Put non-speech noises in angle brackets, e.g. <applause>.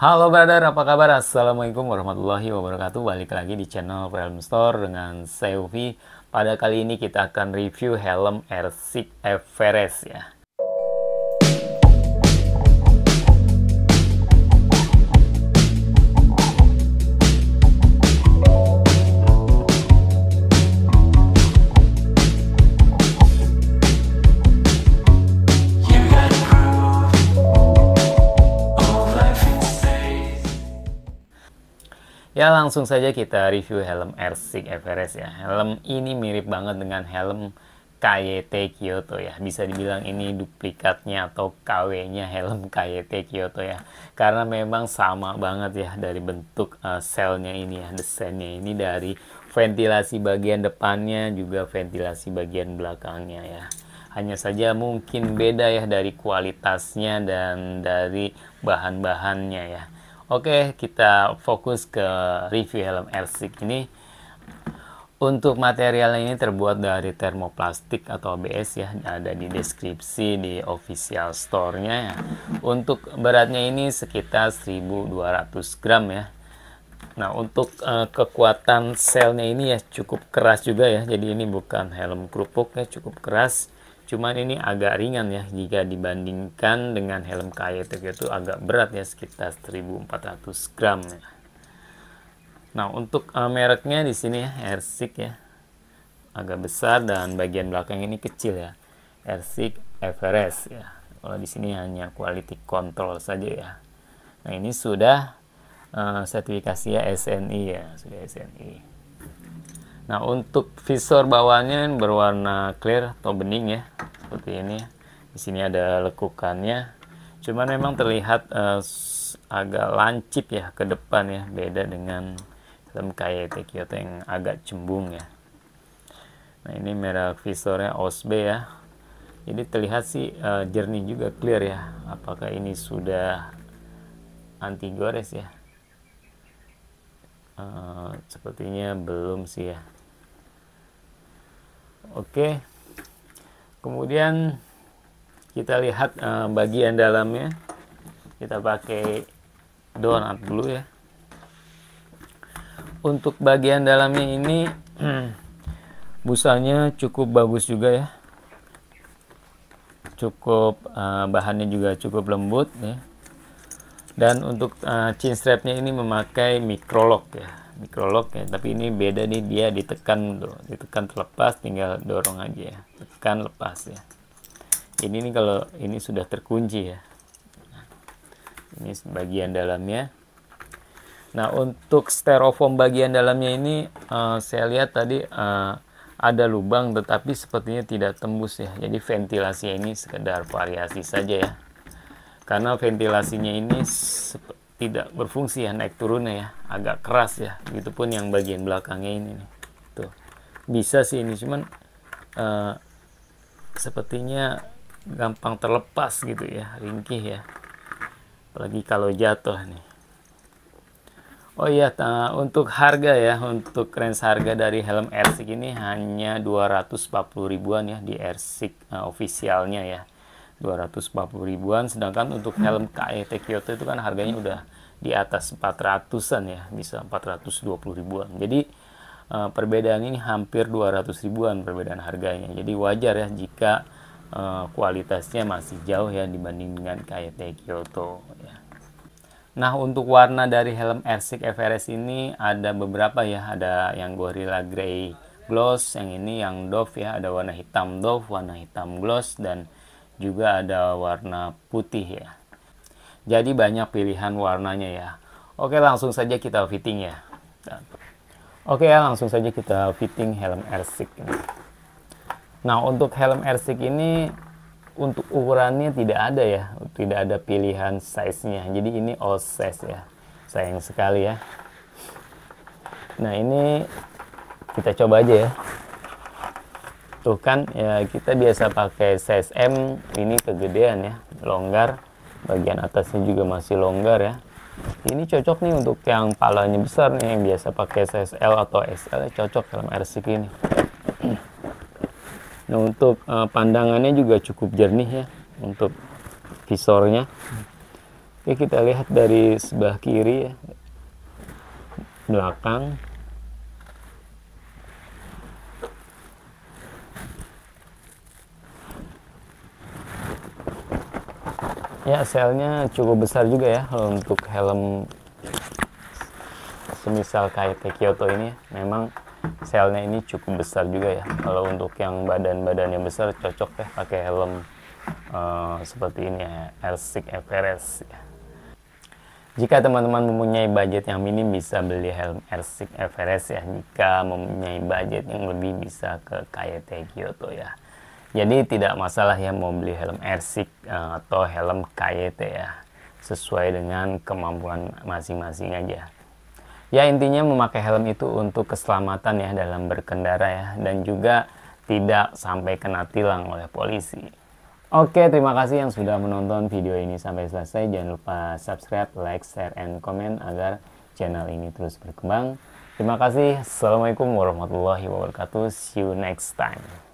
Halo brother, apa kabar? Assalamualaikum warahmatullahi wabarakatuh. Balik lagi di channel Realm Store dengan Selfie. Pada kali ini kita akan review helm Airsick Everest ya. Ya langsung saja kita review helm R6 Everest ya. Helm ini mirip banget dengan helm KYT Kyoto ya. Bisa dibilang ini duplikatnya atau KW-nya helm KYT Kyoto ya. Karena memang sama banget ya dari bentuk uh, selnya ini ya, desainnya ini dari ventilasi bagian depannya juga ventilasi bagian belakangnya ya hanya saja mungkin beda ya dari kualitasnya dan dari bahan-bahannya ya Oke, kita fokus ke review helm RC ini. Untuk materialnya ini terbuat dari termoplastik atau ABS ya, ada di deskripsi di official store-nya ya. Untuk beratnya ini sekitar 1200 gram ya. Nah, untuk uh, kekuatan selnya ini ya cukup keras juga ya. Jadi ini bukan helm kerupuk ya, cukup keras cuman ini agak ringan ya jika dibandingkan dengan helm KY itu agak berat ya sekitar 1400 gram ya. Nah untuk uh, mereknya di sini ya Ersik ya agak besar dan bagian belakang ini kecil ya Ersik Everest ya kalau di sini hanya quality control saja ya nah ini sudah uh, sertifikasi ya SNI ya sudah SNI Nah, untuk visor bawahnya berwarna clear atau bening ya, seperti ini. Di sini ada lekukannya. Cuman memang terlihat uh, agak lancip ya ke depan ya, beda dengan film KYT Kyoto yang agak cembung ya. Nah, ini merek visornya OSB ya. Jadi terlihat sih uh, jernih juga clear ya. Apakah ini sudah anti gores ya? Uh, sepertinya belum sih ya Oke. Kemudian kita lihat eh, bagian dalamnya. Kita pakai donat dulu ya. Untuk bagian dalamnya ini <clears throat> busanya cukup bagus juga ya. Cukup eh, bahannya juga cukup lembut ya. Dan untuk eh, chin strapnya ini memakai lock ya mikrolog ya tapi ini beda nih dia ditekan tuh gitu ditekan terlepas tinggal dorong aja ya tekan lepas ya ini nih kalau ini sudah terkunci ya nah, ini bagian dalamnya nah untuk styrofoam bagian dalamnya ini uh, saya lihat tadi uh, ada lubang tetapi sepertinya tidak tembus ya jadi ventilasi ini sekedar variasi saja ya karena ventilasinya ini tidak berfungsi ya naik turunnya ya agak keras ya gitu pun yang bagian belakangnya ini nih tuh bisa sih ini cuman uh, sepertinya gampang terlepas gitu ya ringkih ya apalagi kalau jatuh nih Oh iya nah, untuk harga ya untuk range harga dari helm Airsik ini hanya 240 ribuan ya di Airsik uh, eh, officialnya ya 240 ribuan sedangkan untuk helm KET Kyoto itu kan harganya udah di atas 400-an ya bisa 420 ribuan jadi eh, perbedaan ini hampir 200 ribuan perbedaan harganya jadi wajar ya jika eh, kualitasnya masih jauh ya dibanding dengan KET Kyoto ya. Nah untuk warna dari helm Ersik FRS ini ada beberapa ya ada yang Gorilla Grey Gloss yang ini yang Dove ya ada warna hitam Dove warna hitam Gloss dan juga ada warna putih ya jadi banyak pilihan warnanya ya oke langsung saja kita fitting ya oke ya langsung saja kita fitting helm r ini nah untuk helm r ini untuk ukurannya tidak ada ya tidak ada pilihan size nya jadi ini all size ya sayang sekali ya nah ini kita coba aja ya tuh kan ya kita biasa pakai CSM ini kegedean ya longgar bagian atasnya juga masih longgar ya ini cocok nih untuk yang palanya besar nih yang biasa pakai L atau SL cocok dalam RC ini <clears throat> nah untuk uh, pandangannya juga cukup jernih ya untuk visornya oke kita lihat dari sebelah kiri ya belakang Ya, selnya cukup besar juga ya untuk helm semisal kayak Kyoto ini. Memang selnya ini cukup besar juga ya. Kalau untuk yang badan-badan yang besar cocok ya pakai helm uh, seperti ini ya, R6 Everest ya. Jika teman-teman mempunyai budget yang minim bisa beli helm R6 Everest ya. Jika mempunyai budget yang lebih bisa ke KYT Kyoto ya. Jadi tidak masalah ya mau beli helm RC eh, atau helm KYT ya. Sesuai dengan kemampuan masing-masing aja. Ya intinya memakai helm itu untuk keselamatan ya dalam berkendara ya dan juga tidak sampai kena tilang oleh polisi. Oke, terima kasih yang sudah menonton video ini sampai selesai. Jangan lupa subscribe, like, share, and comment agar channel ini terus berkembang. Terima kasih. Assalamualaikum warahmatullahi wabarakatuh. See you next time.